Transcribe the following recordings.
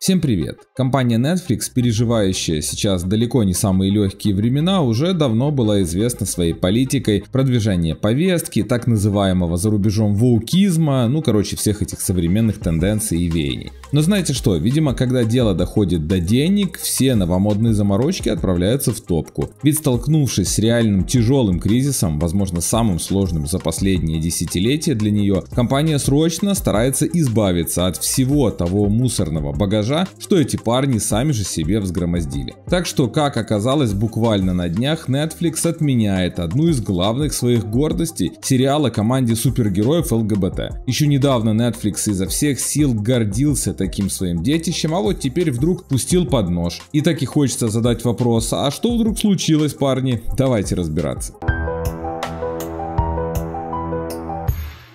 Всем привет! Компания Netflix, переживающая сейчас далеко не самые легкие времена, уже давно была известна своей политикой продвижения повестки, так называемого за рубежом воукизма, ну короче всех этих современных тенденций и веяний. Но знаете что, видимо, когда дело доходит до денег, все новомодные заморочки отправляются в топку. Ведь столкнувшись с реальным тяжелым кризисом, возможно самым сложным за последние десятилетия для нее, компания срочно старается избавиться от всего того мусорного багажа, что эти парни сами же себе взгромоздили. Так что, как оказалось буквально на днях, Netflix отменяет одну из главных своих гордостей – сериала команде супергероев ЛГБТ. Еще недавно Netflix изо всех сил гордился таким своим детищем, а вот теперь вдруг пустил под нож. И так и хочется задать вопрос, а что вдруг случилось, парни? Давайте разбираться.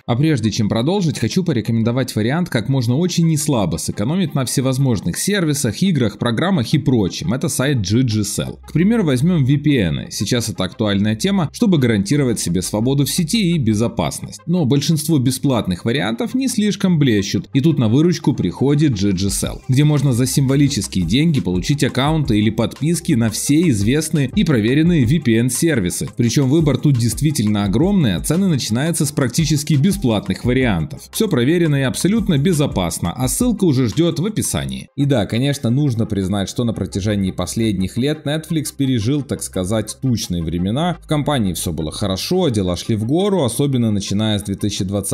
А прежде чем продолжить, хочу порекомендовать вариант, как можно очень неслабо сэкономить на всевозможных сервисах, играх, программах и прочем. Это сайт GGSL. К примеру, возьмем VPN. Сейчас это актуальная тема, чтобы гарантировать себе свободу в сети и безопасность. Но большинство бесплатных вариантов не слишком блещут, и тут на выручку приходит GGSL, где можно за символические деньги получить аккаунты или подписки на все известные и проверенные VPN-сервисы. Причем выбор тут действительно огромный, а цены начинаются с практически без бесплатных вариантов. Все проверено и абсолютно безопасно, а ссылка уже ждет в описании. И да, конечно, нужно признать, что на протяжении последних лет Netflix пережил, так сказать, тучные времена. В компании все было хорошо, а дела шли в гору, особенно начиная с 2020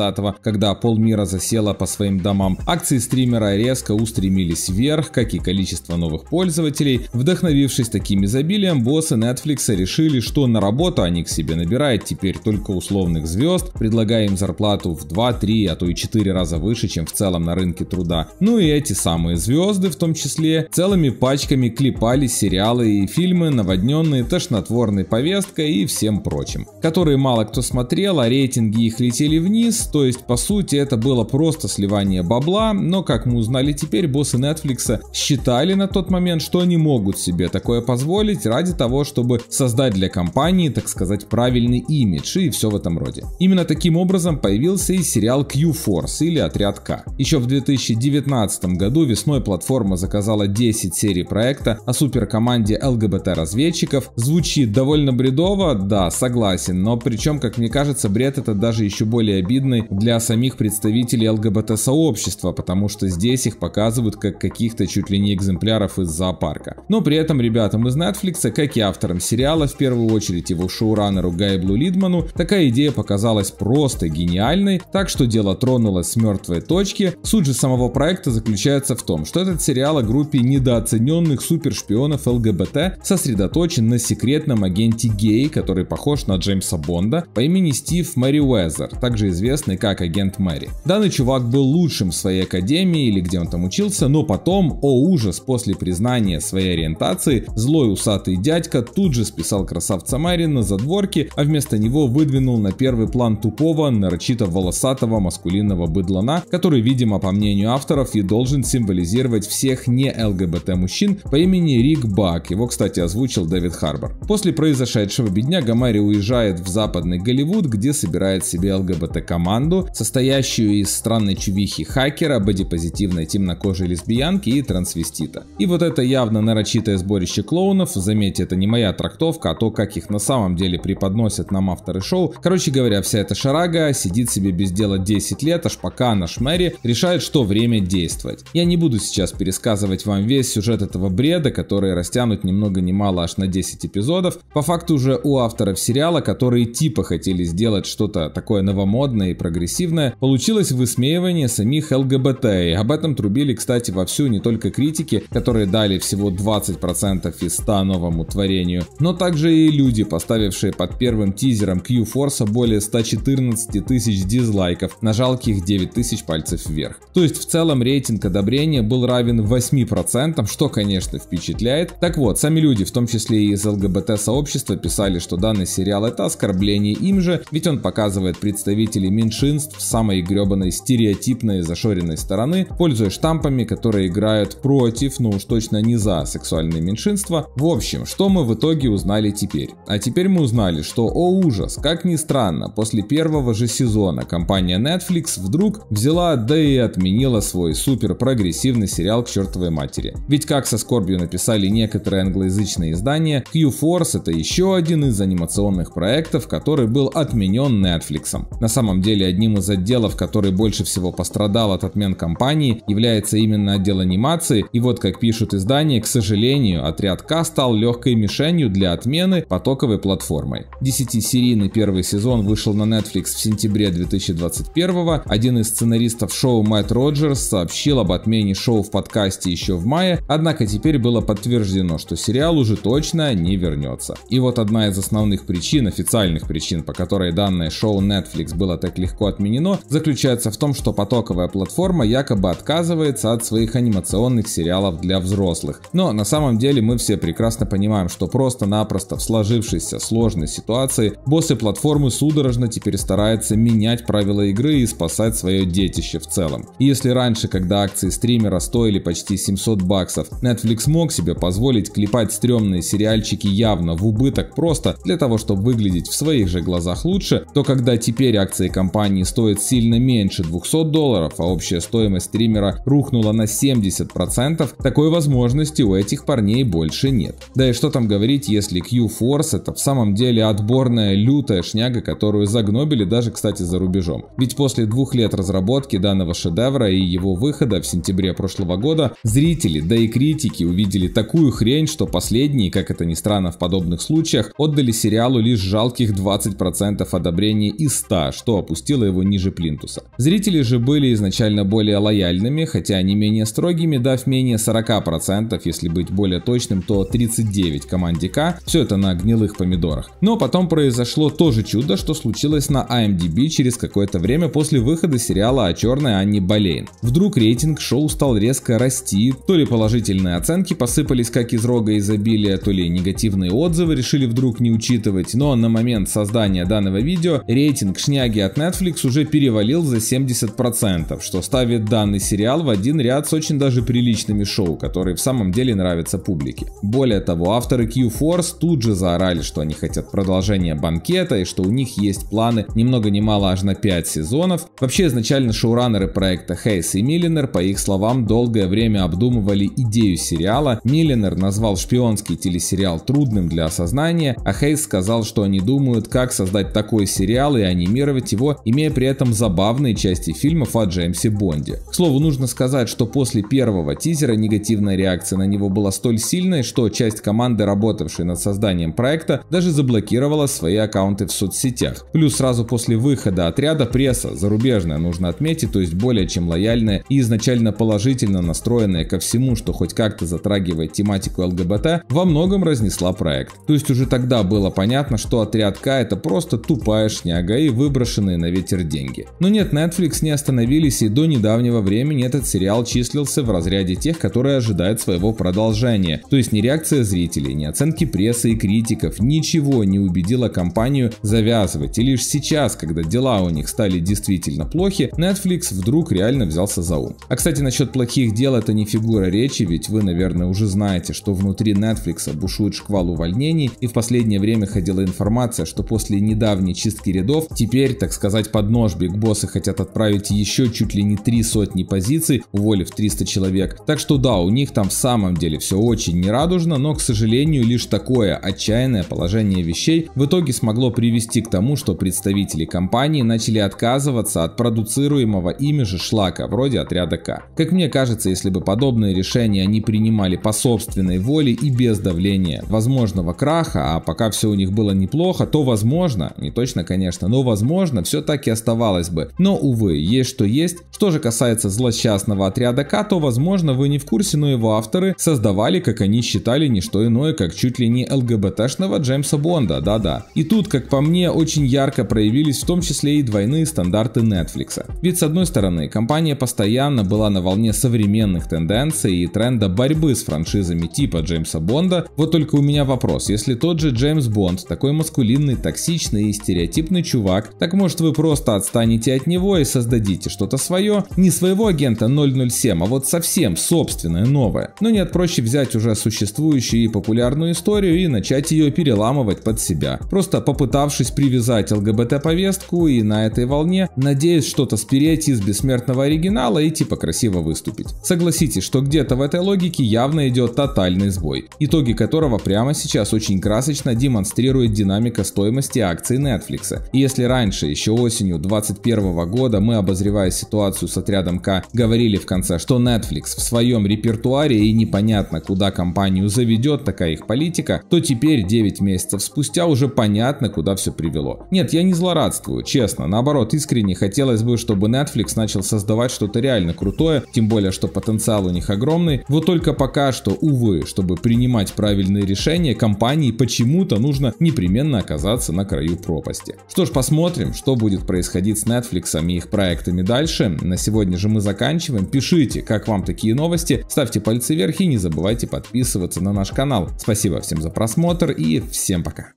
когда полмира засела по своим домам. Акции стримера резко устремились вверх, как и количество новых пользователей. Вдохновившись таким изобилием, боссы Netflix решили, что на работу они к себе набирают теперь только условных звезд, предлагая им зарплату зарплату в 2, 3, а то и 4 раза выше, чем в целом на рынке труда. Ну и эти самые звезды в том числе целыми пачками клепали сериалы и фильмы, наводненные тошнотворной повесткой и всем прочим, которые мало кто смотрел, а рейтинги их летели вниз, то есть по сути это было просто сливание бабла, но как мы узнали теперь, боссы Netflix считали на тот момент, что они могут себе такое позволить ради того, чтобы создать для компании, так сказать, правильный имидж и все в этом роде. Именно таким образом появилась появился и сериал Q-Force или Отряд К. Еще в 2019 году весной платформа заказала 10 серий проекта о суперкоманде ЛГБТ-разведчиков. Звучит довольно бредово, да, согласен, но причем, как мне кажется, бред это даже еще более обидный для самих представителей ЛГБТ-сообщества, потому что здесь их показывают как каких-то чуть ли не экземпляров из зоопарка. Но при этом ребятам из Netflix, как и авторам сериала, в первую очередь его шоураннеру Гайблу Лидману, такая идея показалась просто гениальной финальной, так что дело тронулось с мертвой точки. Суть же самого проекта заключается в том, что этот сериал о группе недооцененных супершпионов ЛГБТ сосредоточен на секретном агенте гей, который похож на Джеймса Бонда по имени Стив Мэри Уэзер, также известный как агент Мэри. Данный чувак был лучшим в своей академии или где он там учился, но потом, о ужас, после признания своей ориентации, злой усатый дядька тут же списал красавца Мэри на задворки, а вместо него выдвинул на первый план тупого, нарочито какого-то волосатого маскулинного быдлана, который, видимо, по мнению авторов, и должен символизировать всех не ЛГБТ мужчин по имени Рик Бак. Его, кстати, озвучил Дэвид Харбор. После произошедшего бедняга Мэри уезжает в западный Голливуд, где собирает себе ЛГБТ-команду, состоящую из странной чувихи хакера, бодипозитивной темнокожей лесбиянки и трансвестита. И вот это явно нарочитое сборище клоунов, заметьте, это не моя трактовка, а то, как их на самом деле преподносят нам авторы шоу. Короче говоря, вся эта шарага сидит сидит себе без дела 10 лет, аж пока наш Мэри решает, что время действовать. Я не буду сейчас пересказывать вам весь сюжет этого бреда, который растянут ни много ни мало аж на 10 эпизодов. По факту уже у авторов сериала, которые типа хотели сделать что-то такое новомодное и прогрессивное, получилось высмеивание самих ЛГБТ. И об этом трубили, кстати, вовсю не только критики, которые дали всего 20% из 100 новому творению, но также и люди, поставившие под первым тизером Q-Force более 114 тысяч тысяч дизлайков на жалких 9 тысяч пальцев вверх. То есть в целом рейтинг одобрения был равен 8%, что, конечно, впечатляет. Так вот, сами люди, в том числе и из ЛГБТ-сообщества, писали, что данный сериал это оскорбление им же, ведь он показывает представителей меньшинств самой гребаной стереотипной зашоренной стороны, пользуясь штампами, которые играют против, но ну уж точно не за сексуальные меньшинства. В общем, что мы в итоге узнали теперь? А теперь мы узнали, что, о ужас, как ни странно, после первого же сезона сезона компания Netflix вдруг взяла, да и отменила свой супер прогрессивный сериал к чертовой матери. Ведь как со скорбью написали некоторые англоязычные издания, Q-Force это еще один из анимационных проектов, который был отменен Netflix. На самом деле одним из отделов, который больше всего пострадал от отмен компании, является именно отдел анимации, и вот как пишут издания, к сожалению, отряд К стал легкой мишенью для отмены потоковой платформой. Десятисерийный первый сезон вышел на Netflix в сентябре октябре 2021 один из сценаристов шоу Мэтт Роджерс сообщил об отмене шоу в подкасте еще в мае, однако теперь было подтверждено, что сериал уже точно не вернется. И вот одна из основных причин, официальных причин, по которой данное шоу Netflix было так легко отменено, заключается в том, что потоковая платформа якобы отказывается от своих анимационных сериалов для взрослых. Но на самом деле мы все прекрасно понимаем, что просто-напросто в сложившейся сложной ситуации боссы платформы судорожно теперь стараются минимизировать менять правила игры и спасать свое детище в целом. И если раньше, когда акции стримера стоили почти 700 баксов, Netflix мог себе позволить клепать стрёмные сериальчики явно в убыток просто для того, чтобы выглядеть в своих же глазах лучше, то когда теперь акции компании стоят сильно меньше 200 долларов, а общая стоимость стримера рухнула на 70%, такой возможности у этих парней больше нет. Да и что там говорить, если Q-Force это в самом деле отборная лютая шняга, которую загнобили даже, кстати, за рубежом. Ведь после двух лет разработки данного шедевра и его выхода в сентябре прошлого года, зрители, да и критики увидели такую хрень, что последние, как это ни странно в подобных случаях, отдали сериалу лишь жалких 20% одобрения из 100, что опустило его ниже плинтуса. Зрители же были изначально более лояльными, хотя не менее строгими, дав менее 40%, если быть более точным, то 39 команде К, все это на гнилых помидорах. Но потом произошло то же чудо, что случилось на IMDb а через какое-то время после выхода сериала о «А черной Анне Болейн. Вдруг рейтинг шоу стал резко расти, то ли положительные оценки посыпались как из рога изобилия, то ли негативные отзывы решили вдруг не учитывать, но на момент создания данного видео рейтинг шняги от Netflix уже перевалил за 70%, что ставит данный сериал в один ряд с очень даже приличными шоу, которые в самом деле нравятся публике. Более того, авторы Q-Force тут же заорали, что они хотят продолжения банкета и что у них есть планы немного много ни мало аж на 5 сезонов. Вообще изначально шоураннеры проекта Хейс и Миллинер, по их словам, долгое время обдумывали идею сериала. Миллинер назвал шпионский телесериал трудным для осознания, а Хейс сказал, что они думают, как создать такой сериал и анимировать его, имея при этом забавные части фильмов о Джеймсе Бонде. К слову, нужно сказать, что после первого тизера негативная реакция на него была столь сильной, что часть команды, работавшей над созданием проекта, даже заблокировала свои аккаунты в соцсетях. Плюс сразу после выхода до отряда пресса, зарубежная, нужно отметить, то есть более чем лояльная и изначально положительно настроенная ко всему, что хоть как-то затрагивает тематику ЛГБТ, во многом разнесла проект. То есть уже тогда было понятно, что отряд К это просто тупая шняга и выброшенные на ветер деньги. Но нет, Netflix не остановились и до недавнего времени этот сериал числился в разряде тех, которые ожидают своего продолжения. То есть ни реакция зрителей, ни оценки прессы и критиков, ничего не убедило компанию завязывать. И лишь сейчас, когда дела дела у них стали действительно плохи, Netflix вдруг реально взялся за ум. А кстати, насчет плохих дел это не фигура речи, ведь вы, наверное, уже знаете, что внутри Netflix бушует шквал увольнений, и в последнее время ходила информация, что после недавней чистки рядов теперь, так сказать, под нож Биг Боссы хотят отправить еще чуть ли не три сотни позиций, уволив 300 человек. Так что да, у них там в самом деле все очень нерадужно, но, к сожалению, лишь такое отчаянное положение вещей в итоге смогло привести к тому, что представители компании компании начали отказываться от продуцируемого ими же шлака, вроде отряда К. Как мне кажется, если бы подобные решения они принимали по собственной воле и без давления возможного краха, а пока все у них было неплохо, то возможно, не точно, конечно, но возможно, все так и оставалось бы. Но, увы, есть что есть. Что же касается злосчастного отряда К, то, возможно, вы не в курсе, но его авторы создавали, как они считали, не что иное, как чуть ли не ЛГБТшного Джеймса Бонда, да-да. И тут, как по мне, очень ярко проявились в том числе числе и двойные стандарты Netflix. Ведь с одной стороны, компания постоянно была на волне современных тенденций и тренда борьбы с франшизами типа Джеймса Бонда, вот только у меня вопрос, если тот же Джеймс Бонд такой маскулинный, токсичный и стереотипный чувак, так может вы просто отстанете от него и создадите что-то свое, не своего агента 007, а вот совсем собственное новое. Но нет, проще взять уже существующую и популярную историю и начать ее переламывать под себя, просто попытавшись привязать ЛГБТ-повестку впервые на этой волне, надеясь что-то спереть из бессмертного оригинала и типа красиво выступить. Согласитесь, что где-то в этой логике явно идет тотальный сбой, итоги которого прямо сейчас очень красочно демонстрирует динамика стоимости акций Netflix. И если раньше, еще осенью 2021 года, мы, обозревая ситуацию с отрядом К, говорили в конце, что Netflix в своем репертуаре и непонятно, куда компанию заведет такая их политика, то теперь 9 месяцев спустя уже понятно, куда все привело. Нет, я не злорадствую, честно честно. Наоборот, искренне хотелось бы, чтобы Netflix начал создавать что-то реально крутое, тем более, что потенциал у них огромный. Вот только пока что, увы, чтобы принимать правильные решения, компании почему-то нужно непременно оказаться на краю пропасти. Что ж, посмотрим, что будет происходить с Netflix и их проектами дальше. На сегодня же мы заканчиваем. Пишите, как вам такие новости, ставьте пальцы вверх и не забывайте подписываться на наш канал. Спасибо всем за просмотр и всем пока.